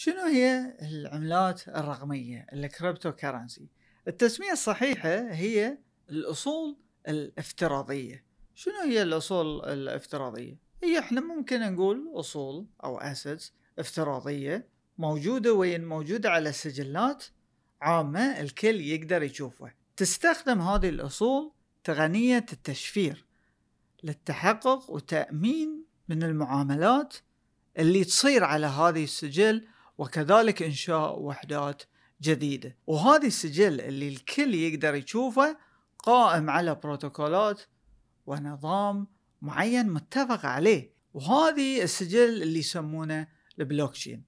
شنو هي العملات الرقمية الكريبتو كرنسي؟ التسمية الصحيحة هي الأصول الافتراضية شنو هي الأصول الافتراضية؟ هي احنا ممكن نقول أصول أو اسيتس افتراضية موجودة وين موجودة على سجلات عامة الكل يقدر يشوفها تستخدم هذه الأصول تقنية التشفير للتحقق وتأمين من المعاملات اللي تصير على هذه السجل وكذلك إنشاء وحدات جديدة وهذه السجل اللي الكل يقدر يشوفه قائم على بروتوكولات ونظام معين متفق عليه وهذه السجل اللي يسمونه البلوكشين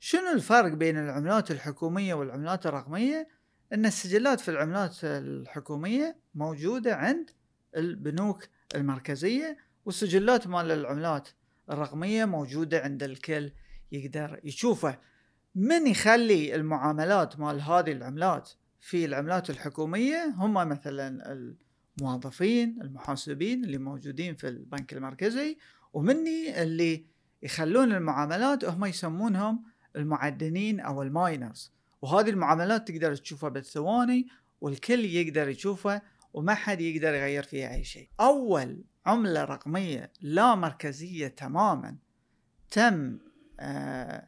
شنو الفرق بين العملات الحكومية والعملات الرقمية؟ أن السجلات في العملات الحكومية موجودة عند البنوك المركزية والسجلات مال العملات الرقمية موجودة عند الكل يقدر يشوفه من يخلي المعاملات مال هذه العملات في العملات الحكومية هم مثلا الموظفين المحاسبين اللي موجودين في البنك المركزي ومني اللي يخلون المعاملات هم يسمونهم المعدنين او الماينرز وهذه المعاملات تقدر تشوفها بالثواني والكل يقدر يشوفها وما حد يقدر يغير فيها اي شيء اول عملة رقمية لا مركزية تماما تم آه،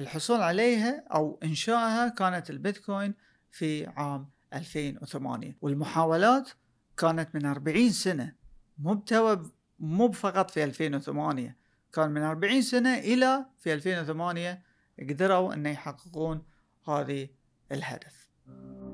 الحصول عليها أو إنشائها كانت البيتكوين في عام 2008 والمحاولات كانت من 40 سنة مبتوى مو فقط في 2008 كان من 40 سنة إلى في 2008 قدروا أن يحققون هذه الهدف